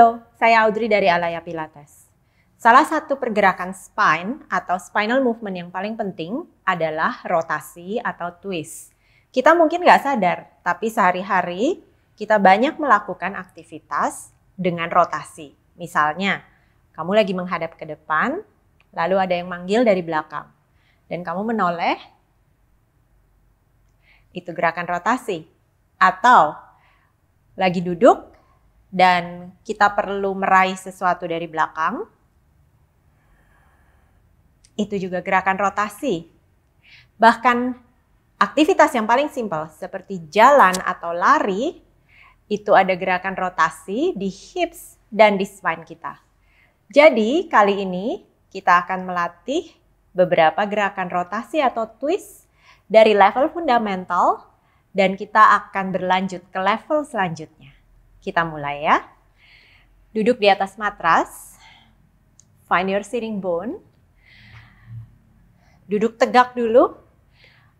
Halo, saya Audrey dari Alaya Pilates. Salah satu pergerakan spine atau spinal movement yang paling penting adalah rotasi atau twist. Kita mungkin nggak sadar, tapi sehari-hari kita banyak melakukan aktivitas dengan rotasi. Misalnya, kamu lagi menghadap ke depan, lalu ada yang manggil dari belakang, dan kamu menoleh, itu gerakan rotasi. Atau lagi duduk, dan kita perlu meraih sesuatu dari belakang. Itu juga gerakan rotasi. Bahkan aktivitas yang paling simpel seperti jalan atau lari itu ada gerakan rotasi di hips dan di spine kita. Jadi kali ini kita akan melatih beberapa gerakan rotasi atau twist dari level fundamental dan kita akan berlanjut ke level selanjutnya. Kita mulai ya. Duduk di atas matras. Find your sitting bone. Duduk tegak dulu.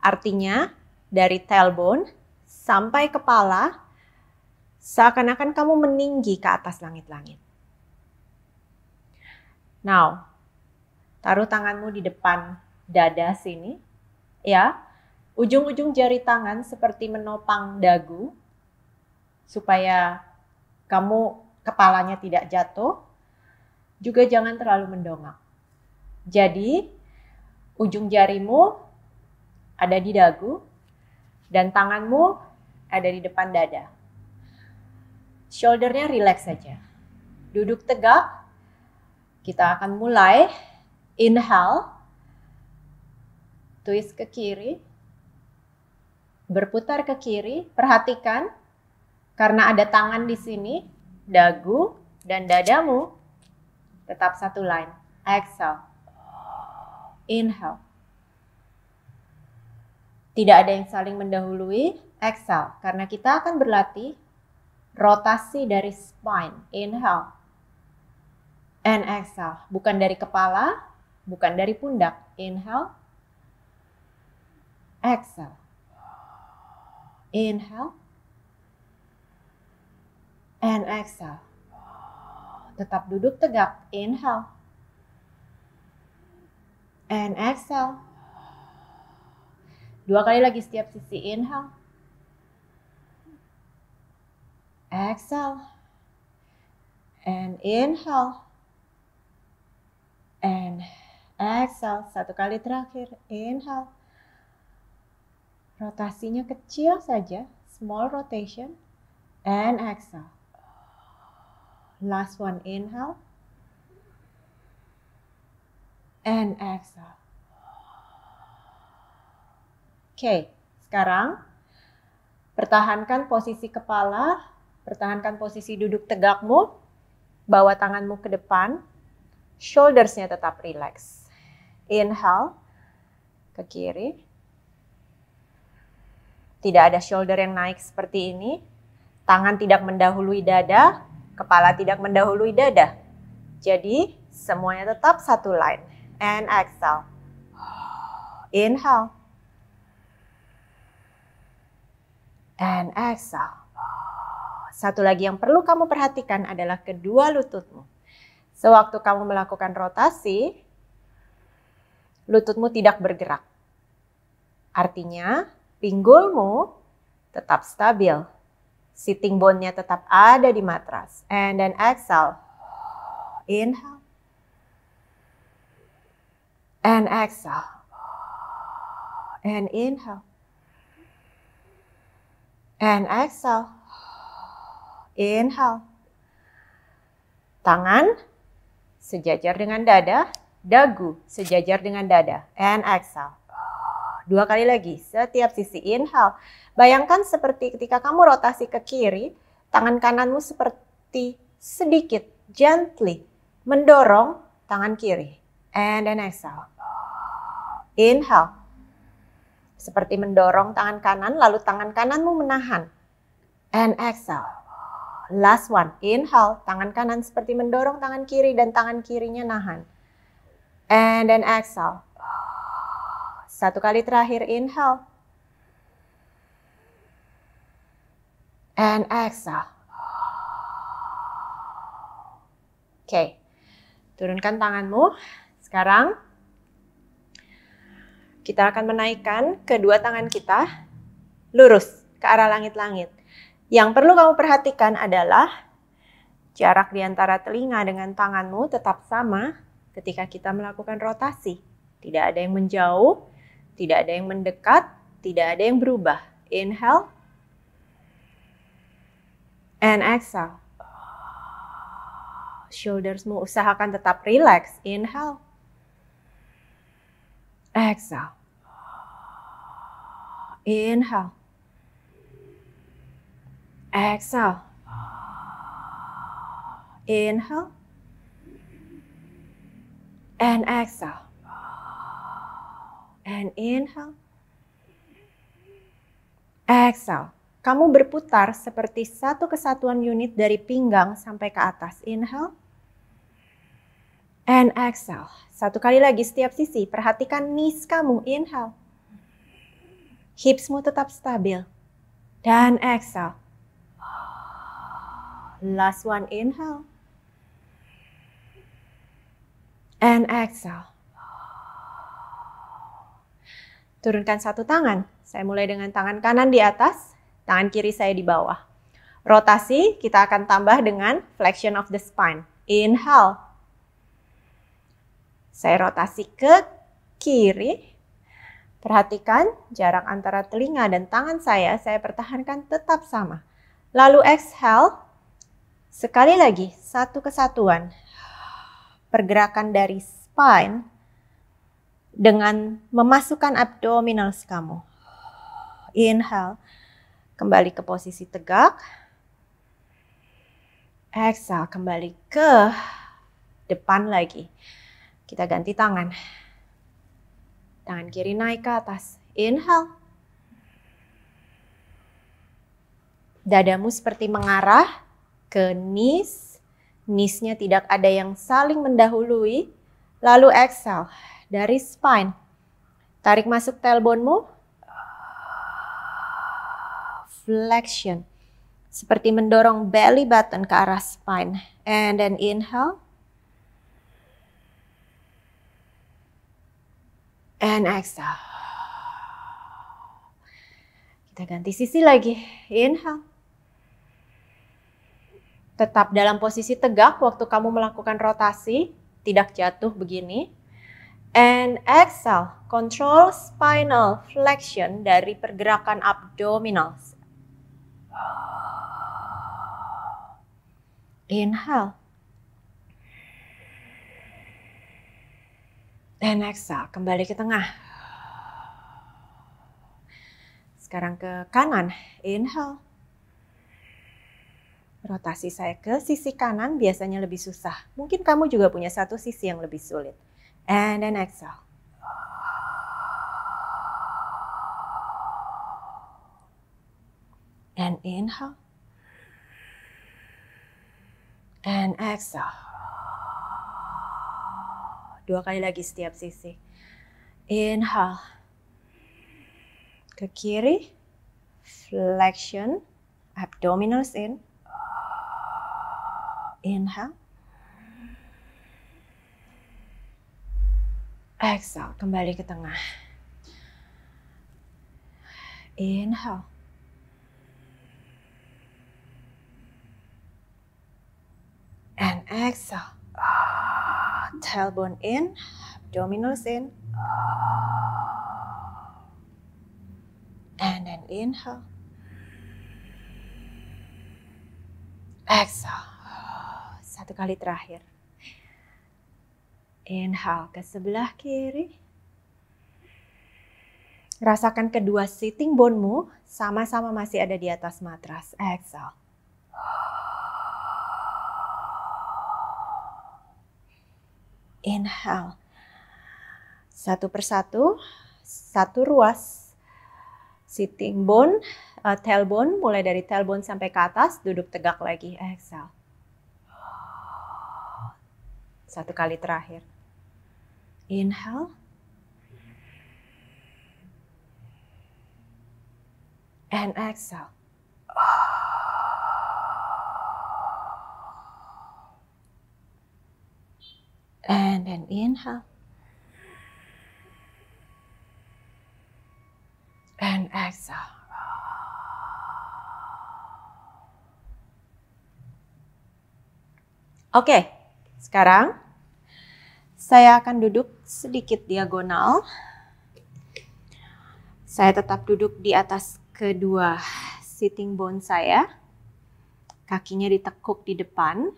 Artinya dari tailbone sampai kepala seakan-akan kamu meninggi ke atas langit-langit. Now, taruh tanganmu di depan dada sini, ya. Ujung-ujung jari tangan seperti menopang dagu supaya kamu kepalanya tidak jatuh, juga jangan terlalu mendongak. Jadi, ujung jarimu ada di dagu dan tanganmu ada di depan dada. Shouldernya relax saja. Duduk tegak. Kita akan mulai. Inhale. Twist ke kiri. Berputar ke kiri. Perhatikan karena ada tangan di sini, dagu dan dadamu tetap satu line. Exhale. Inhale. Tidak ada yang saling mendahului. Exhale. Karena kita akan berlatih rotasi dari spine. Inhale. And exhale. Bukan dari kepala, bukan dari pundak. Inhale. Exhale. Inhale and exhale. Tetap duduk tegak. Inhale. And exhale. Dua kali lagi setiap sisi. Inhale. Exhale. And inhale. And exhale. Satu kali terakhir. Inhale. Rotasinya kecil saja. Small rotation. And exhale. Last one, inhale. And exhale. Oke, okay, sekarang pertahankan posisi kepala, pertahankan posisi duduk tegakmu, bawa tanganmu ke depan, shouldersnya tetap relax. Inhale, ke kiri. Tidak ada shoulder yang naik seperti ini. Tangan tidak mendahului dada. Kepala tidak mendahului dada. Jadi, semuanya tetap satu line. And exhale. Inhale. And exhale. Satu lagi yang perlu kamu perhatikan adalah kedua lututmu. Sewaktu kamu melakukan rotasi, lututmu tidak bergerak. Artinya, pinggulmu tetap stabil Sitting bone-nya tetap ada di matras. And then exhale. Inhale. And exhale. And inhale. And exhale. Inhale. Tangan sejajar dengan dada, dagu sejajar dengan dada. And exhale. Dua kali lagi, setiap sisi inhale. Bayangkan seperti ketika kamu rotasi ke kiri, tangan kananmu seperti sedikit, gently, mendorong tangan kiri. And then exhale. Inhale. Seperti mendorong tangan kanan, lalu tangan kananmu menahan. And exhale. Last one. Inhale, tangan kanan seperti mendorong tangan kiri dan tangan kirinya nahan. And then exhale. Satu kali terakhir inhale. And exhale. Oke. Okay. Turunkan tanganmu. Sekarang kita akan menaikkan kedua tangan kita lurus ke arah langit-langit. Yang perlu kamu perhatikan adalah jarak di antara telinga dengan tanganmu tetap sama ketika kita melakukan rotasi. Tidak ada yang menjauh, tidak ada yang mendekat, tidak ada yang berubah. Inhale. And exhale. Shouldersmu usahakan tetap relax. Inhale. Exhale. Inhale. Exhale. Inhale. And exhale. And inhale. Exhale. Kamu berputar seperti satu kesatuan unit dari pinggang sampai ke atas. Inhale. And exhale. Satu kali lagi setiap sisi. Perhatikan knees kamu. Inhale. Hipsmu tetap stabil. Dan exhale. Last one. Inhale. And exhale. Turunkan satu tangan. Saya mulai dengan tangan kanan di atas, tangan kiri saya di bawah. Rotasi kita akan tambah dengan flexion of the spine. Inhale. Saya rotasi ke kiri. Perhatikan jarak antara telinga dan tangan saya, saya pertahankan tetap sama. Lalu exhale. Sekali lagi, satu kesatuan. Pergerakan dari spine dengan memasukkan abdominals kamu. Inhale, kembali ke posisi tegak. Exhale, kembali ke depan lagi. Kita ganti tangan. Tangan kiri naik ke atas. Inhale. Dadamu seperti mengarah ke knees. Kneesnya tidak ada yang saling mendahului. Lalu exhale dari spine. Tarik masuk tailbone-mu. Flexion. Seperti mendorong belly button ke arah spine. And then inhale. And exhale. Kita ganti sisi lagi. Inhale. Tetap dalam posisi tegak waktu kamu melakukan rotasi, tidak jatuh begini. And exhale, control spinal flexion dari pergerakan abdominals. Inhale. Dan exhale, kembali ke tengah. Sekarang ke kanan, inhale. Rotasi saya ke sisi kanan biasanya lebih susah. Mungkin kamu juga punya satu sisi yang lebih sulit and then exhale. And inhale. And exhale. Dua kali lagi setiap sisi. Inhale. Ke kiri. Flexion. Abdominals in. Inhale. Exhale, kembali ke tengah. Inhale. And exhale. Tailbone in, abdominals in. And then inhale. Exhale. Satu kali terakhir. Inhale ke sebelah kiri. Rasakan kedua sitting bone-mu sama-sama masih ada di atas matras. Exhale. Inhale. Satu persatu, satu ruas. Sitting bone, uh, tailbone, mulai dari tailbone sampai ke atas, duduk tegak lagi. Exhale. Satu kali terakhir. Inhale. And exhale. And an inhale. And exhale. okay. sekarang Saya akan duduk sedikit diagonal. Saya tetap duduk di atas kedua sitting bone saya. Kakinya ditekuk di depan.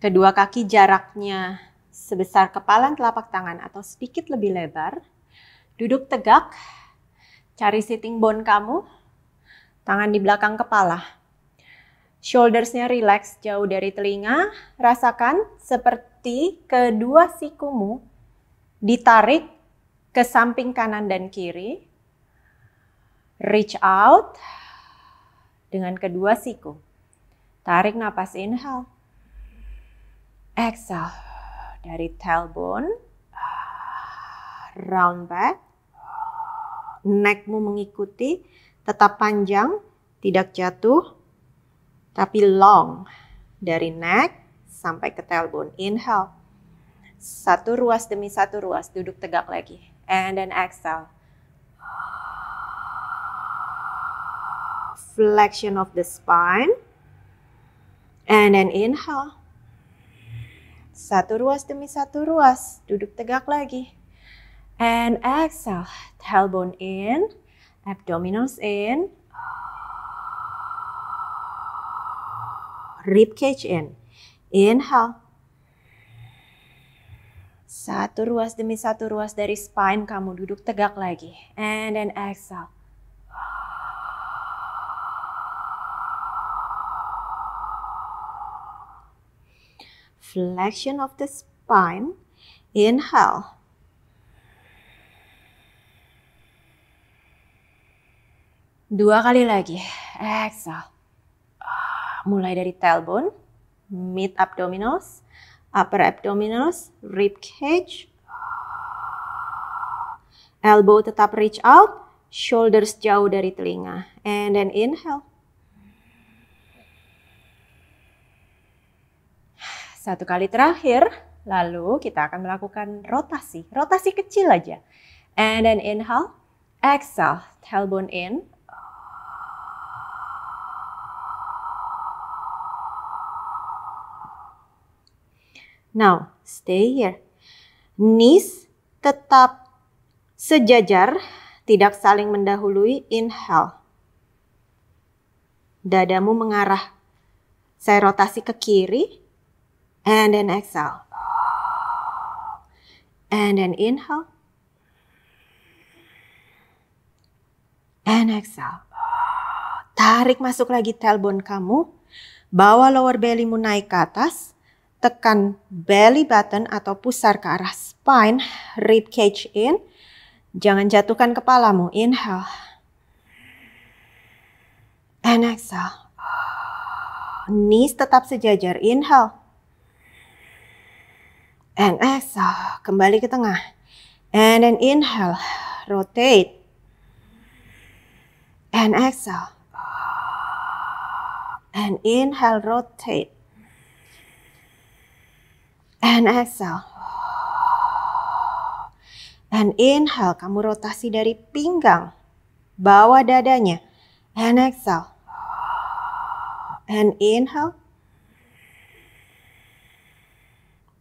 Kedua kaki jaraknya sebesar kepalan telapak tangan atau sedikit lebih lebar. Duduk tegak, cari sitting bone kamu, tangan di belakang kepala. Shouldersnya relax jauh dari telinga. Rasakan seperti kedua sikumu ditarik ke samping kanan dan kiri. Reach out dengan kedua siku. Tarik napas inhale. Exhale dari tailbone. Round back. Neckmu mengikuti. Tetap panjang, tidak jatuh tapi long dari neck sampai ke tailbone. Inhale. Satu ruas demi satu ruas, duduk tegak lagi. And then exhale. Flexion of the spine. And then inhale. Satu ruas demi satu ruas, duduk tegak lagi. And exhale, tailbone in, abdominals in, rib cage in. Inhale. Satu ruas demi satu ruas dari spine kamu duduk tegak lagi. And then exhale. Flexion of the spine. Inhale. Dua kali lagi. Exhale mulai dari tailbone, mid abdominals, upper abdominals, rib cage, elbow tetap reach out, shoulders jauh dari telinga, and then inhale. Satu kali terakhir, lalu kita akan melakukan rotasi, rotasi kecil aja. And then inhale, exhale, tailbone in, Now, stay here. Knees tetap sejajar, tidak saling mendahului. Inhale. Dadamu mengarah. Saya rotasi ke kiri. And then exhale. And then inhale. And exhale. Tarik masuk lagi tailbone kamu. Bawa lower bellymu naik ke atas tekan belly button atau pusar ke arah spine, rib cage in. Jangan jatuhkan kepalamu. Inhale. And exhale. Knees tetap sejajar. Inhale. And exhale. Kembali ke tengah. And then inhale. Rotate. And exhale. And inhale, rotate. And exhale. And inhale, kamu rotasi dari pinggang, bawah dadanya. And exhale. And inhale.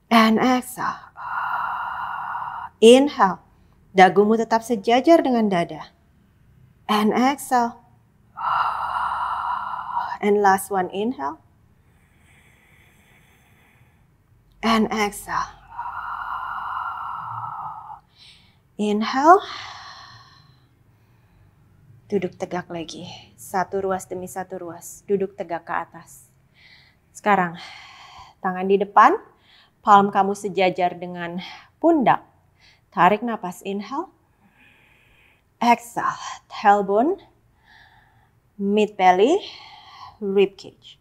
And exhale. Inhale. Dagumu tetap sejajar dengan dada. And exhale. And last one, inhale. and exhale. Inhale. Duduk tegak lagi. Satu ruas demi satu ruas. Duduk tegak ke atas. Sekarang, tangan di depan. Palm kamu sejajar dengan pundak. Tarik nafas inhale. Exhale, tailbone, mid belly, rib cage.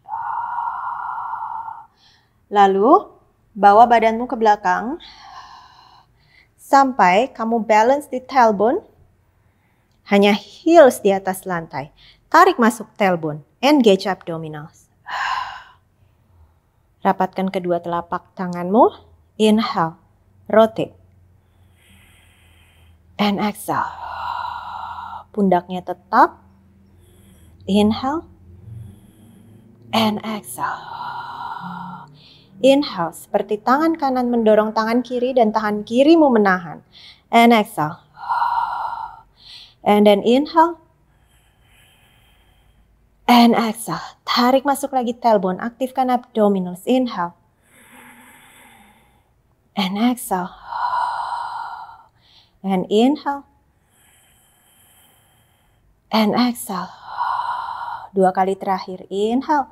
Lalu Bawa badanmu ke belakang sampai kamu balance di tailbone. Hanya heels di atas lantai. Tarik masuk tailbone. Engage abdominals. Rapatkan kedua telapak tanganmu. Inhale. Rotate. And exhale. Pundaknya tetap. Inhale. And exhale. Inhale, seperti tangan kanan mendorong tangan kiri dan tangan kirimu menahan. And exhale. And then inhale. And exhale. Tarik masuk lagi tailbone. Aktifkan abdominals. Inhale. And exhale. And inhale. And exhale. Dua kali terakhir. Inhale.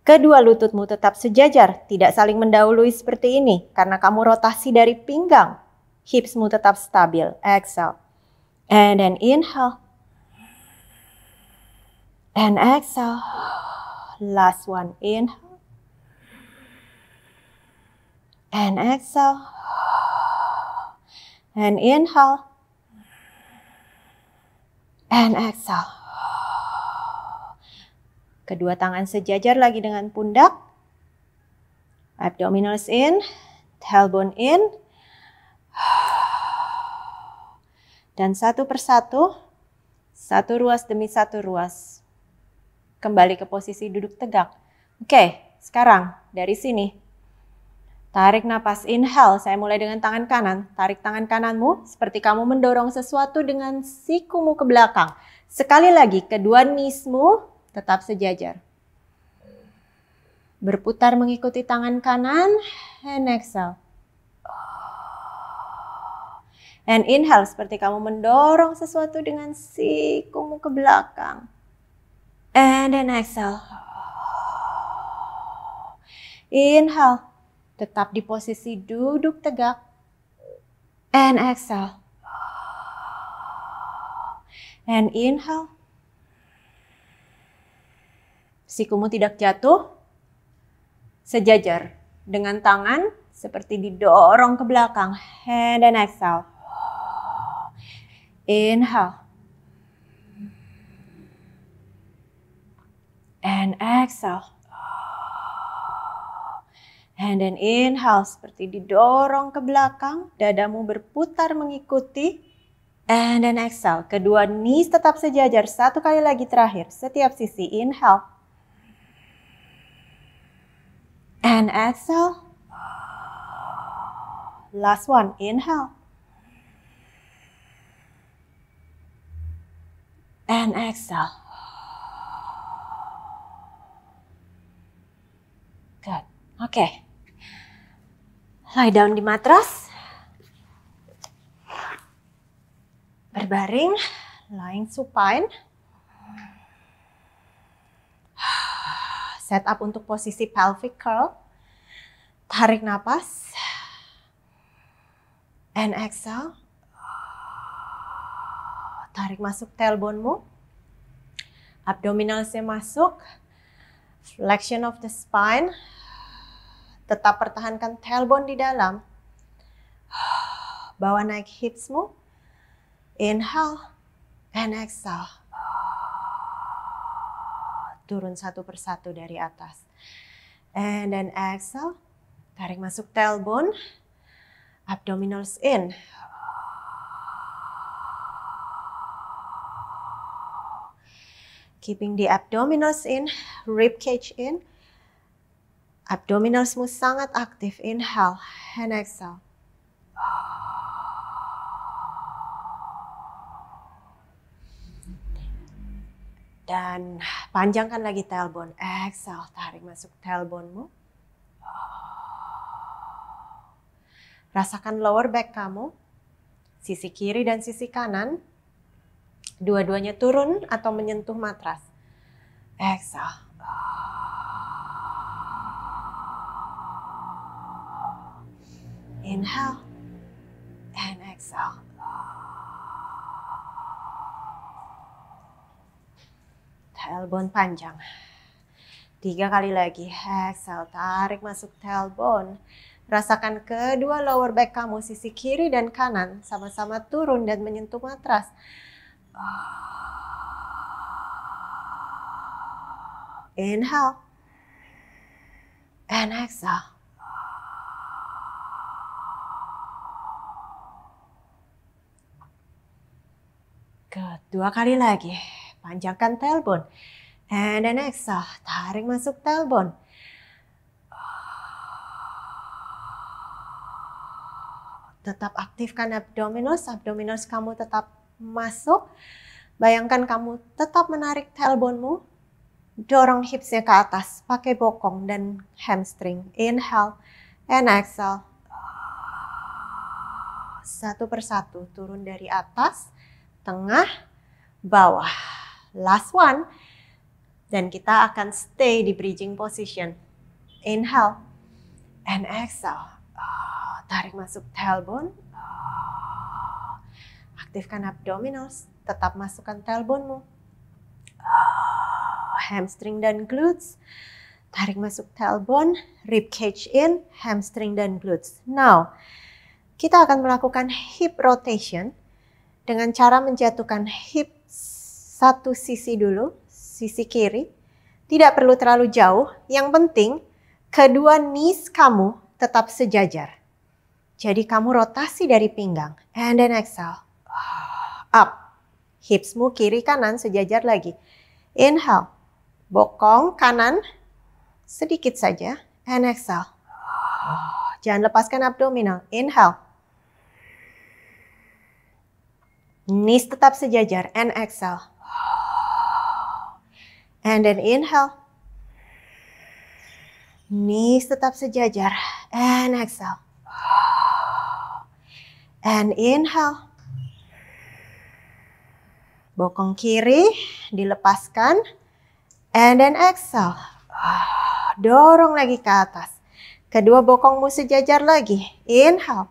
Kedua lututmu tetap sejajar, tidak saling mendahului seperti ini karena kamu rotasi dari pinggang. Hipsmu tetap stabil. Exhale. And then inhale. And exhale. Last one. Inhale. And exhale. And inhale. And exhale. Kedua tangan sejajar lagi dengan pundak. Abdominals in, tailbone in. Dan satu persatu, satu ruas demi satu ruas. Kembali ke posisi duduk tegak. Oke, sekarang dari sini. Tarik nafas inhale. Saya mulai dengan tangan kanan. Tarik tangan kananmu seperti kamu mendorong sesuatu dengan sikumu ke belakang. Sekali lagi, kedua nismu tetap sejajar. Berputar mengikuti tangan kanan, and exhale. And inhale seperti kamu mendorong sesuatu dengan sikumu ke belakang. And then exhale. Inhale. Tetap di posisi duduk tegak. And exhale. And inhale sikumu tidak jatuh sejajar dengan tangan seperti didorong ke belakang. Hand And exhale. Inhale. And exhale. And then inhale seperti didorong ke belakang, dadamu berputar mengikuti. And then exhale. Kedua knees tetap sejajar. Satu kali lagi terakhir. Setiap sisi inhale. and exhale. Last one, inhale. And exhale. Good. Okay. Lie down di matras. Berbaring, lying supine. Setup untuk posisi pelvic curl. Tarik nafas, And exhale. Tarik masuk tailbone-mu. Abdominalnya masuk. Flexion of the spine. Tetap pertahankan tailbone di dalam. Bawa naik hipsmu. Inhale and exhale turun satu persatu dari atas. Eh, and then exhale, tarik masuk tailbone, abdominals in. Keeping the abdominals in, rib cage in. Abdominals mu sangat aktif, inhale and exhale. Dan panjangkan lagi telbon. Exhale, tarik masuk telbonmu. Oh. Rasakan lower back kamu, sisi kiri dan sisi kanan. Dua-duanya turun atau menyentuh matras. Exhale. Oh. Inhale. Tailbone panjang. Tiga kali lagi, exhale, tarik masuk tailbone. Rasakan kedua lower back kamu, sisi kiri dan kanan, sama-sama turun dan menyentuh matras. Inhale. And exhale. Kedua kali lagi panjangkan telpon. And then exhale, ah, tarik masuk telpon. Tetap aktifkan abdominals, abdominals kamu tetap masuk. Bayangkan kamu tetap menarik telponmu, dorong hipsnya ke atas, pakai bokong dan hamstring. Inhale and exhale. Satu persatu, turun dari atas, tengah, bawah last one. Dan kita akan stay di bridging position. Inhale and exhale. Ah, tarik masuk tailbone. Ah, aktifkan abdominals. Tetap masukkan tailbone-mu. Ah, hamstring dan glutes. Tarik masuk tailbone, rib cage in, hamstring dan glutes. Now, kita akan melakukan hip rotation dengan cara menjatuhkan hip satu sisi dulu, sisi kiri. Tidak perlu terlalu jauh, yang penting kedua knees kamu tetap sejajar. Jadi kamu rotasi dari pinggang. And then exhale. Up. Hipsmu kiri kanan sejajar lagi. Inhale. Bokong kanan sedikit saja. And exhale. Jangan lepaskan abdominal. Inhale. Knees tetap sejajar and exhale. And then inhale. Knees tetap sejajar. And exhale. And inhale. Bokong kiri dilepaskan. And then exhale. Dorong lagi ke atas. Kedua bokongmu sejajar lagi. Inhale.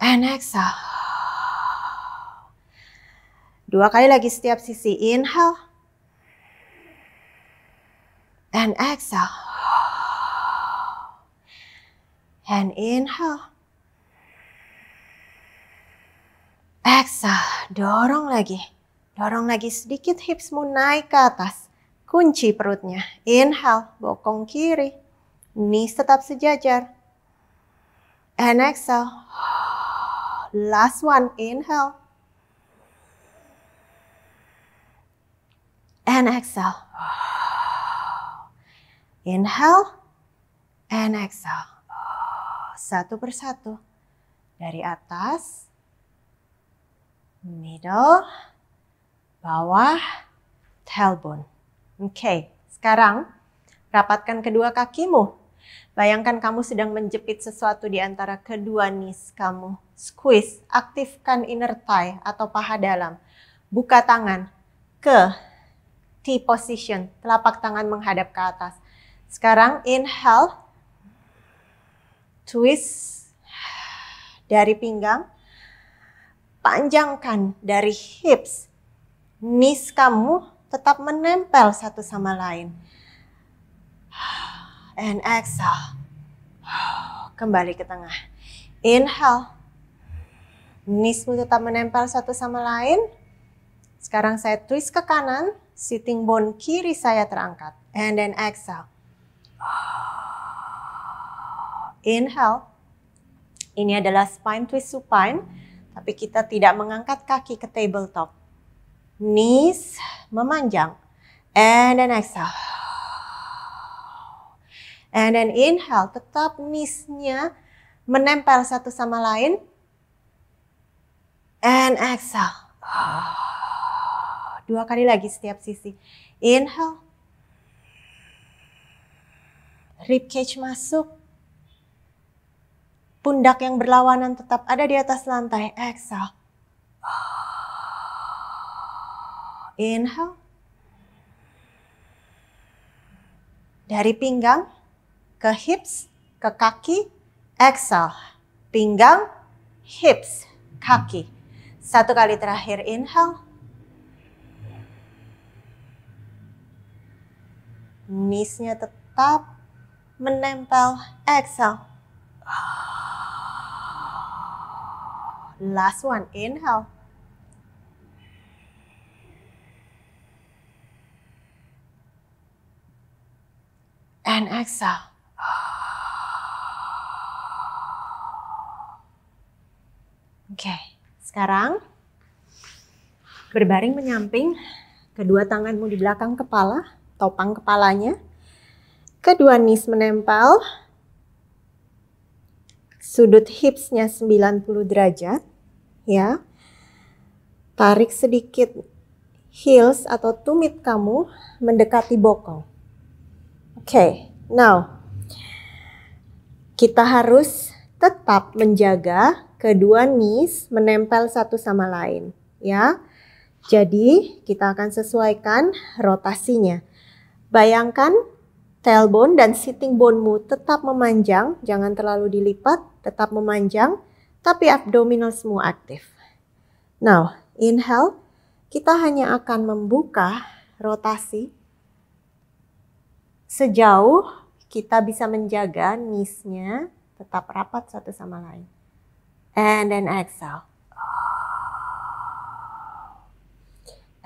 And exhale. Dua kali lagi setiap sisi. Inhale. And exhale. And inhale. Exhale. Dorong lagi. Dorong lagi sedikit hipsmu naik ke atas. Kunci perutnya. Inhale. Bokong kiri. Knees tetap sejajar. And exhale. Last one. Inhale. and exhale. Inhale and exhale. Satu persatu. Dari atas, middle, bawah, tailbone. Oke, okay. sekarang rapatkan kedua kakimu. Bayangkan kamu sedang menjepit sesuatu di antara kedua knees kamu. Squeeze, aktifkan inner thigh atau paha dalam. Buka tangan ke T position, telapak tangan menghadap ke atas. Sekarang inhale, twist dari pinggang, panjangkan dari hips. Knees kamu tetap menempel satu sama lain. And exhale. Kembali ke tengah. Inhale. Kneesmu tetap menempel satu sama lain. Sekarang saya twist ke kanan, sitting bone kiri saya terangkat. And then exhale. Inhale. Ini adalah spine twist supine, tapi kita tidak mengangkat kaki ke tabletop. Knees memanjang. And then exhale. And then inhale, tetap knees-nya menempel satu sama lain. And exhale. Dua kali lagi setiap sisi. Inhale. Rib cage masuk. Pundak yang berlawanan tetap ada di atas lantai. Exhale. Inhale. Dari pinggang ke hips, ke kaki. Exhale. Pinggang, hips, kaki. Satu kali terakhir inhale. Nisnya tetap menempel exhale. Last one, inhale. And exhale. Oke, okay. sekarang berbaring menyamping, kedua tanganmu di belakang kepala, topang kepalanya. Kedua knees menempel. Sudut hipsnya 90 derajat. ya. Tarik sedikit heels atau tumit kamu mendekati bokong. Oke, okay, now kita harus tetap menjaga kedua knees menempel satu sama lain ya. Jadi kita akan sesuaikan rotasinya. Bayangkan tailbone dan sitting bone-mu tetap memanjang, jangan terlalu dilipat, tetap memanjang, tapi abdominal semua aktif. Now, inhale, kita hanya akan membuka rotasi sejauh kita bisa menjaga knees-nya tetap rapat satu sama lain. And then exhale.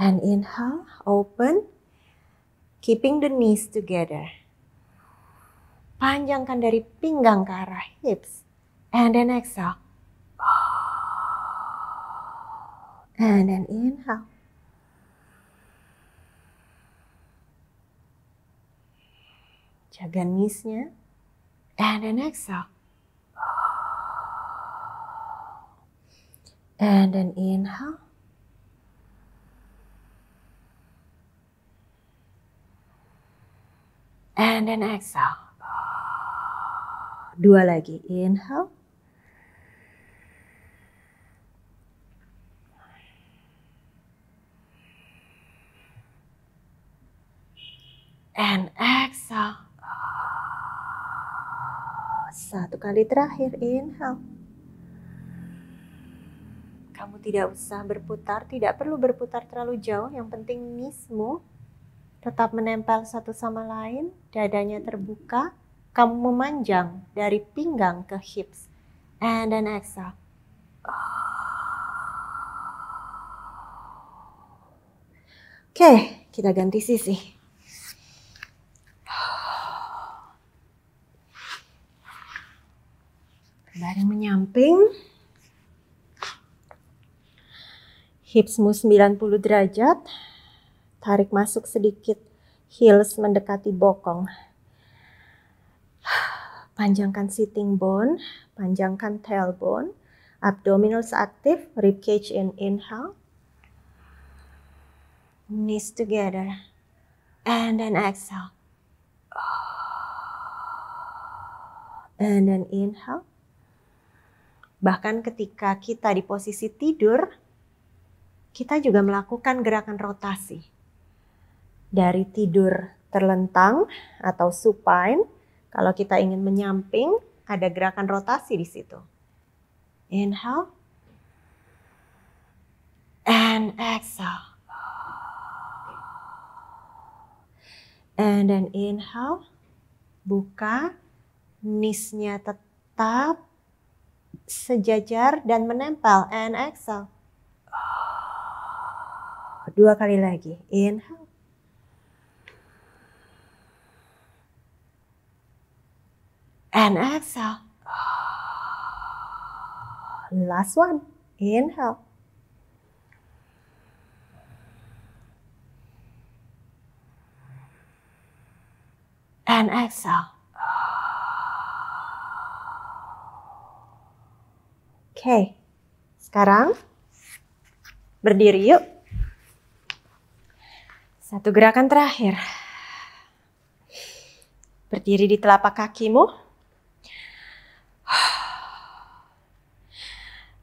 And inhale, open. Keeping the knees together. Panjangkan dari pinggang ke arah hips. And then exhale. And then inhale. Jaga knees-nya. And then exhale. And then inhale. And then exhale. Dua lagi. Inhale. And exhale. Satu kali terakhir, inhale. Kamu tidak usah berputar, tidak perlu berputar terlalu jauh. Yang penting nismu tetap menempel satu sama lain, dadanya terbuka, kamu memanjang dari pinggang ke hips. And then exhale. Oke, okay, kita ganti sisi. Baring menyamping. Hipsmu 90 derajat. Tarik masuk sedikit. Heels mendekati bokong. Panjangkan sitting bone, panjangkan tailbone. Abdominals aktif, rib cage in inhale. Knees together. And then exhale. And then inhale. Bahkan ketika kita di posisi tidur, kita juga melakukan gerakan rotasi dari tidur terlentang atau supine. Kalau kita ingin menyamping, ada gerakan rotasi di situ. Inhale. And exhale. And then inhale. Buka. Nisnya tetap sejajar dan menempel. And exhale. Dua kali lagi. Inhale. and exhale. Last one. Inhale. And exhale. Oke, okay. sekarang berdiri yuk. Satu gerakan terakhir. Berdiri di telapak kakimu.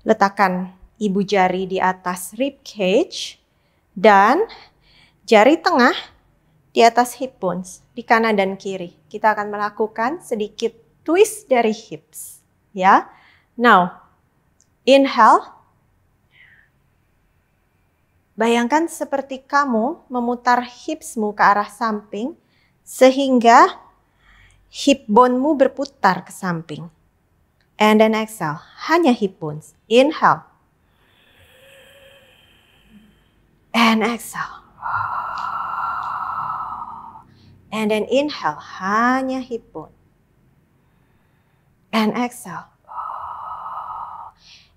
Letakkan ibu jari di atas rib cage dan jari tengah di atas hip bones di kanan dan kiri. Kita akan melakukan sedikit twist dari hips, ya. Now, inhale. Bayangkan seperti kamu memutar hipsmu ke arah samping sehingga hip bone-mu berputar ke samping. And then exhale. Hanya hip bones. Inhale. And exhale. And then inhale. Hanya hip bone. And exhale.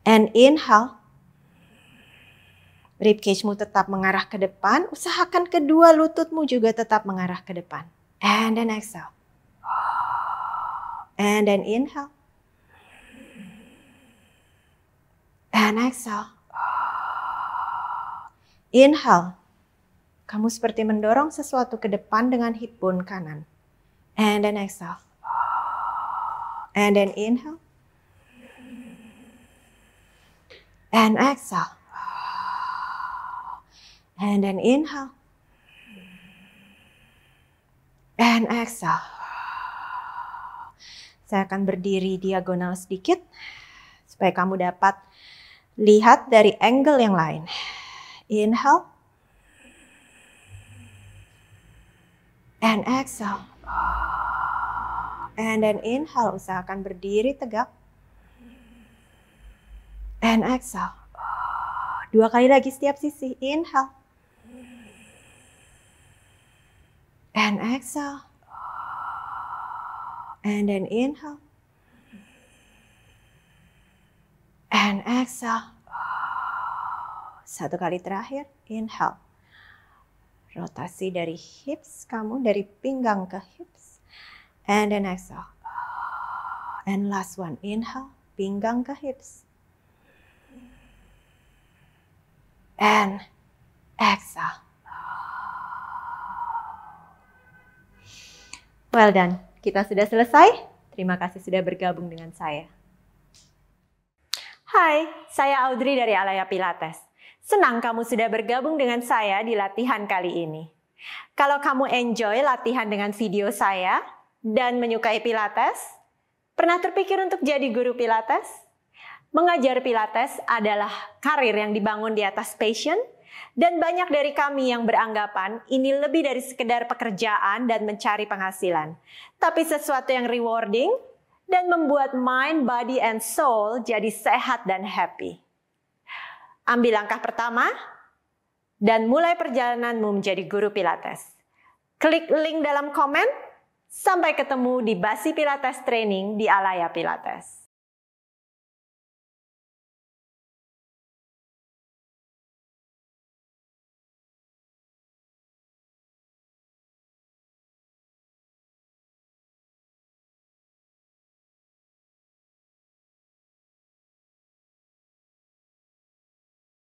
And inhale. Ribcage-mu tetap mengarah ke depan. Usahakan kedua lututmu juga tetap mengarah ke depan. And then exhale. And then inhale. Dan exhale. Inhale. Kamu seperti mendorong sesuatu ke depan dengan hip bone kanan. And then exhale. And then inhale. And exhale. And then inhale. And exhale. Saya akan berdiri diagonal sedikit supaya kamu dapat Lihat dari angle yang lain. Inhale. And exhale. And then inhale, usahakan berdiri tegak. And exhale. Dua kali lagi setiap sisi. Inhale. And exhale. And then inhale. And exhale. Satu kali terakhir, inhale. Rotasi dari hips kamu, dari pinggang ke hips. And then exhale. And last one, inhale, pinggang ke hips. And exhale. Well done, kita sudah selesai. Terima kasih sudah bergabung dengan saya. Hai, saya Audrey dari Alaya Pilates. Senang kamu sudah bergabung dengan saya di latihan kali ini. Kalau kamu enjoy latihan dengan video saya dan menyukai Pilates, pernah terpikir untuk jadi guru Pilates? Mengajar Pilates adalah karir yang dibangun di atas passion, dan banyak dari kami yang beranggapan ini lebih dari sekedar pekerjaan dan mencari penghasilan. Tapi sesuatu yang rewarding, dan membuat mind, body, and soul jadi sehat dan happy. Ambil langkah pertama dan mulai perjalananmu menjadi guru Pilates. Klik link dalam komen. Sampai ketemu di Basi Pilates Training di Alaya Pilates.